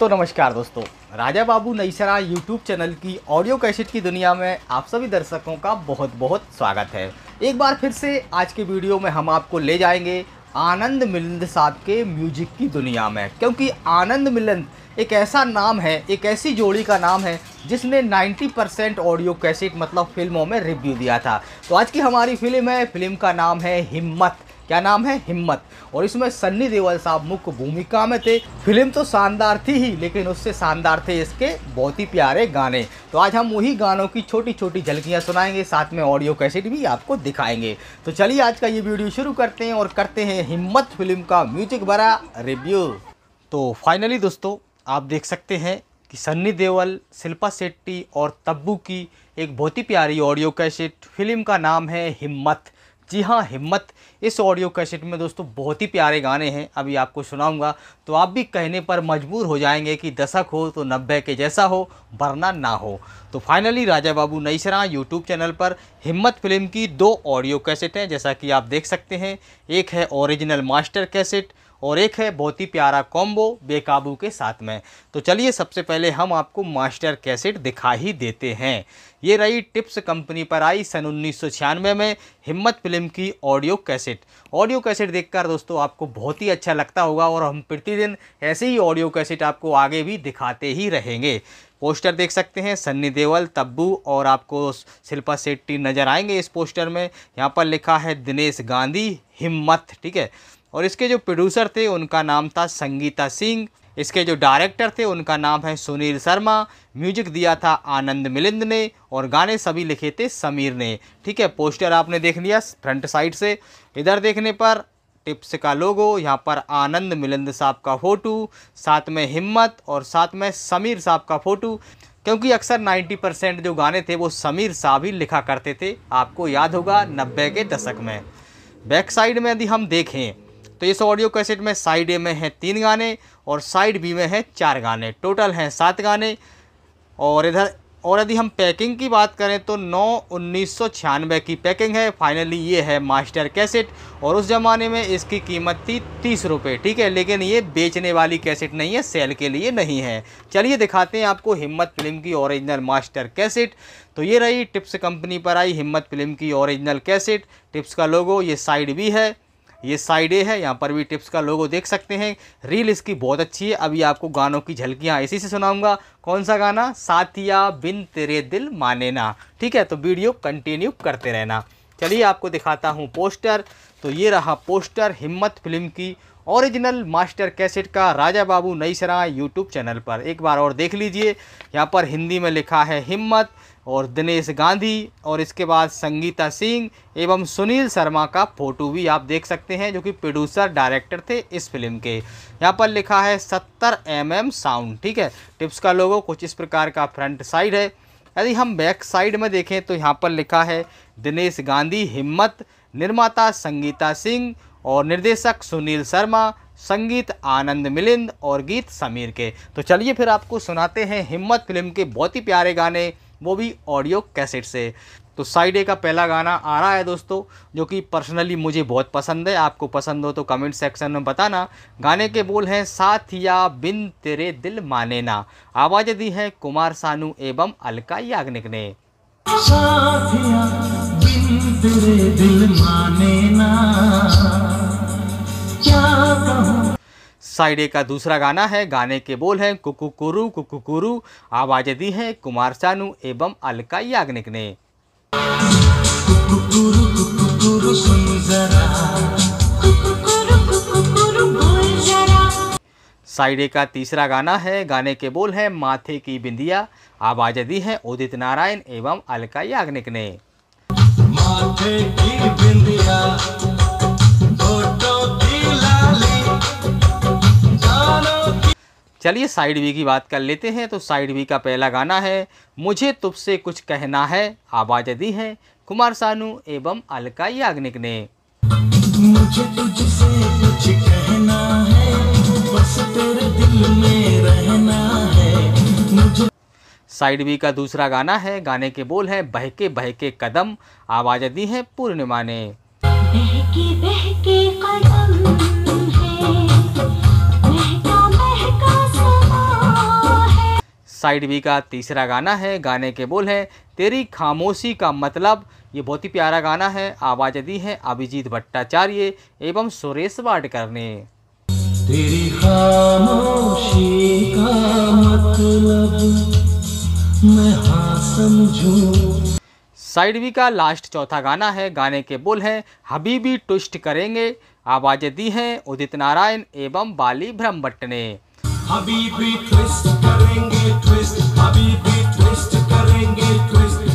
तो नमस्कार दोस्तों राजा बाबू नईसरा यूट्यूब चैनल की ऑडियो कैसेट की दुनिया में आप सभी दर्शकों का बहुत बहुत स्वागत है एक बार फिर से आज के वीडियो में हम आपको ले जाएंगे आनंद मिलिंद साहब के म्यूजिक की दुनिया में क्योंकि आनंद मिलिंद एक ऐसा नाम है एक ऐसी जोड़ी का नाम है जिसने 90 परसेंट ऑडियो कैसेट मतलब फिल्मों में रिव्यू दिया था तो आज की हमारी फिल्म है फिल्म का नाम है हिम्मत क्या नाम है हिम्मत और इसमें सन्नी देवल साहब मुख्य भूमिका में थे फिल्म तो शानदार थी ही लेकिन उससे शानदार थे इसके बहुत ही प्यारे गाने तो आज हम वही गानों की छोटी छोटी झलकियाँ सुनाएंगे साथ में ऑडियो कैसेट भी आपको दिखाएंगे तो चलिए आज का ये वीडियो शुरू करते हैं और करते हैं हिम्मत फिल्म का म्यूजिक भरा रिव्यू तो फाइनली दोस्तों आप देख सकते हैं कि सन्नी देवल शिल्पा शेट्टी और तब्बू की एक बहुत ही प्यारी ऑडियो कैसेट फिल्म का नाम है हिम्मत जी हाँ हिम्मत इस ऑडियो कैसेट में दोस्तों बहुत ही प्यारे गाने हैं अभी आपको सुनाऊंगा तो आप भी कहने पर मजबूर हो जाएंगे कि दशक हो तो नब्बे के जैसा हो वरना ना हो तो फाइनली राजा बाबू नई यूट्यूब चैनल पर हिम्मत फिल्म की दो ऑडियो कैसेट हैं जैसा कि आप देख सकते हैं एक है ओरिजिनल मास्टर कैसेट और एक है बहुत ही प्यारा कॉम्बो बेकाबू के साथ में तो चलिए सबसे पहले हम आपको मास्टर कैसेट दिखा ही देते हैं ये रही टिप्स कंपनी पर आई सन उन्नीस में हिम्मत फिल्म की ऑडियो कैसेट ऑडियो कैसेट देखकर दोस्तों आपको बहुत ही अच्छा लगता होगा और हम प्रतिदिन ऐसे ही ऑडियो कैसेट आपको आगे भी दिखाते ही रहेंगे पोस्टर देख सकते हैं सन्नी देवल तब्बू और आपको शिल्पा सेट्टी नज़र आएंगे इस पोस्टर में यहाँ पर लिखा है दिनेश गांधी हिम्मत ठीक है और इसके जो प्रोड्यूसर थे उनका नाम था संगीता सिंह इसके जो डायरेक्टर थे उनका नाम है सुनील शर्मा म्यूजिक दिया था आनंद मिलिंद ने और गाने सभी लिखे थे समीर ने ठीक है पोस्टर आपने देख लिया फ्रंट साइड से इधर देखने पर टिप्स का लोगो यहाँ पर आनंद मिलिंद साहब का फ़ोटो साथ में हिम्मत और साथ में समीर साहब का फ़ोटो क्योंकि अक्सर 90 परसेंट जो गाने थे वो समीर साहब ही लिखा करते थे आपको याद होगा नब्बे के दशक में बैक साइड में यदि हम देखें तो इस ऑडियो कैसेट में साइड ए में हैं तीन गाने और साइड बी में हैं चार गाने टोटल हैं सात गाने और इधर और यदि हम पैकिंग की बात करें तो नौ उन्नीस की पैकिंग है फाइनली ये है मास्टर कैसेट और उस ज़माने में इसकी कीमत थी तीस रुपये ठीक है लेकिन ये बेचने वाली कैसेट नहीं है सेल के लिए नहीं है चलिए दिखाते हैं आपको हिम्मत फिल्म की ओरिजिनल मास्टर कैसेट तो ये रही टिप्स कंपनी पर आई हिम्मत फिल्म की ओरिजिनल कैसेट टिप्स का लोगो ये साइड भी है ये साइड ए है यहाँ पर भी टिप्स का लोगो देख सकते हैं रील इसकी बहुत अच्छी है अभी आपको गानों की झलकियाँ इसी से सुनाऊंगा कौन सा गाना साथिया बिन तेरे दिल माने ना ठीक है तो वीडियो कंटिन्यू करते रहना चलिए आपको दिखाता हूँ पोस्टर तो ये रहा पोस्टर हिम्मत फिल्म की ओरिजिनल मास्टर कैसेट का राजा बाबू नई सराय यूट्यूब चैनल पर एक बार और देख लीजिए यहाँ पर हिंदी में लिखा है हिम्मत और दिनेश गांधी और इसके बाद संगीता सिंह एवं सुनील शर्मा का फ़ोटो भी आप देख सकते हैं जो कि प्रोड्यूसर डायरेक्टर थे इस फिल्म के यहाँ पर लिखा है सत्तर एम एम साउंड ठीक है टिप्स का लोगो कुछ इस प्रकार का फ्रंट साइड है यदि हम बैक साइड में देखें तो यहाँ पर लिखा है दिनेश गांधी हिम्मत निर्माता संगीता सिंह और निर्देशक सुनील शर्मा संगीत आनंद मिलिंद और गीत समीर के तो चलिए फिर आपको सुनाते हैं हिम्मत फिल्म के बहुत ही प्यारे गाने वो भी ऑडियो कैसेट से तो ए का पहला गाना आ रहा है दोस्तों जो कि पर्सनली मुझे बहुत पसंद है आपको पसंद हो तो कमेंट सेक्शन में बताना गाने के बोल हैं साथ या बिन तेरे दिल माने ना आवाज़ें दी है कुमार सानू एवं अलका याग्निक ने बिन तेरे दिल माने ना क्या कहूँ साइड ए का दूसरा गाना है गाने के बोल हैं कुकुकुरु कुकुकुरु आवाज दी है कुमार सानू एवं अलका याग्निक ने साइड ए का तीसरा गाना है गाने के बोल हैं माथे की बिंदिया आवाज दी है उदित नारायण एवं अलका याग्निक ने माथे की बिंदिया चलिए साइड वी की बात कर लेते हैं तो साइड वी का पहला गाना है मुझे तुमसे कुछ कहना है आवाज़ दी है कुमार सानू एवं अलका याग्निक ने मुझे तुझसे कुछ कहना है बस तेरे दिल में रहना है साइड बी का दूसरा गाना है गाने के बोल है बहके बहके कदम आवाज़ दी है पूर्णिमा ने बहके बहके कदम साइड बी का तीसरा गाना है गाने के बोल हैं तेरी खामोशी का मतलब ये बहुत ही प्यारा गाना है आवाज़ दी है अभिजीत भट्टाचार्य एवं सुरेश वाडकर ने तेरी खामोशी का मतलब मैं हाँ समझू साइड बी का लास्ट चौथा गाना है गाने के बोल हैं हबीबी ट्विस्ट करेंगे आवाज दी हैं उदित नारायण एवं बाली ब्रह्मभट्ट ने हबीबी twist karenge twist, habibi twist, karenge twist.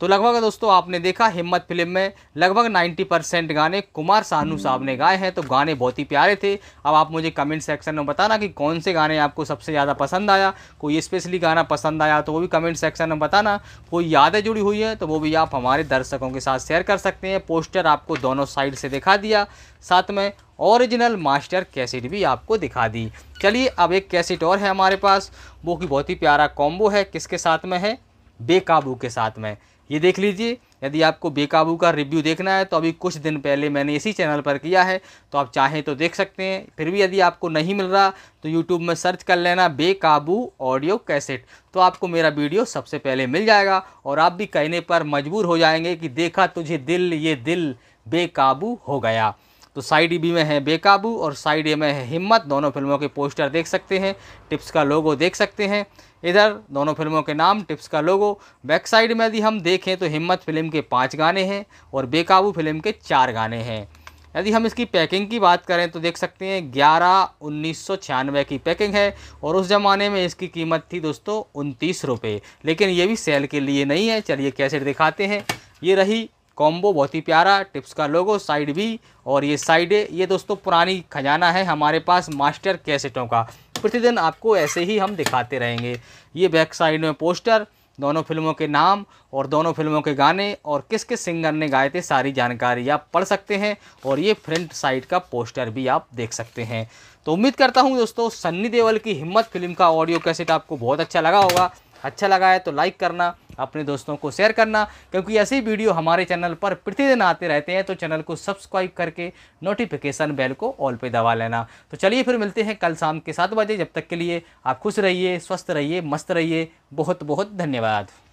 तो लगभग दोस्तों आपने देखा हिम्मत फिल्म में लगभग 90 परसेंट गाने कुमार सानू साहब ने गाए हैं तो गाने बहुत ही प्यारे थे अब आप मुझे कमेंट सेक्शन में बताना कि कौन से गाने आपको सबसे ज़्यादा पसंद आया कोई स्पेशली गाना पसंद आया तो वो भी कमेंट सेक्शन में बताना कोई यादें जुड़ी हुई है तो वो भी आप हमारे दर्शकों के साथ शेयर कर सकते हैं पोस्टर आपको दोनों साइड से दिखा दिया साथ में ओरिजिनल मास्टर कैसेट भी आपको दिखा दी चलिए अब एक कैसेट और है हमारे पास वो कि बहुत ही प्यारा कॉम्बो है किसके साथ में है बेकाबू के साथ में ये देख लीजिए यदि आपको बेकाबू का रिव्यू देखना है तो अभी कुछ दिन पहले मैंने इसी चैनल पर किया है तो आप चाहें तो देख सकते हैं फिर भी यदि आपको नहीं मिल रहा तो यूट्यूब में सर्च कर लेना बेकाबू ऑडियो कैसेट तो आपको मेरा वीडियो सबसे पहले मिल जाएगा और आप भी कहने पर मजबूर हो जाएंगे कि देखा तुझे दिल ये दिल बेकाबू हो गया तो साइड बी में है बेकाबू और साइड ए में है हिम्मत दोनों फिल्मों के पोस्टर देख सकते हैं टिप्स का लोगो देख सकते हैं इधर दोनों फिल्मों के नाम टिप्स का लोगो बैक साइड में यदि हम देखें तो हिम्मत फिल्म के पाँच गाने हैं और बेकाबू फिल्म के चार गाने हैं यदि हम इसकी पैकिंग की बात करें तो देख सकते हैं ग्यारह उन्नीस की पैकिंग है और उस ज़माने में इसकी कीमत थी दोस्तों उनतीस रुपये लेकिन ये भी सेल के लिए नहीं है चलिए कैसेट दिखाते हैं ये रही कॉम्बो बहुत ही प्यारा टिप्स का लोगो साइड भी और ये साइड ये दोस्तों पुरानी खजाना है हमारे पास मास्टर कैसेटों का प्रतिदिन आपको ऐसे ही हम दिखाते रहेंगे ये बैक साइड में पोस्टर दोनों फिल्मों के नाम और दोनों फिल्मों के गाने और किस किस सिंगर ने गाए थे सारी जानकारी आप पढ़ सकते हैं और ये फ्रंट साइड का पोस्टर भी आप देख सकते हैं तो उम्मीद करता हूँ दोस्तों सन्नी देवल की हिम्मत फिल्म का ऑडियो कैसेट आपको बहुत अच्छा लगा होगा अच्छा लगा है तो लाइक करना अपने दोस्तों को शेयर करना क्योंकि ऐसी वीडियो हमारे चैनल पर प्रतिदिन आते रहते हैं तो चैनल को सब्सक्राइब करके नोटिफिकेशन बेल को ऑल पे दबा लेना तो चलिए फिर मिलते हैं कल शाम के सात बजे जब तक के लिए आप खुश रहिए स्वस्थ रहिए मस्त रहिए बहुत बहुत धन्यवाद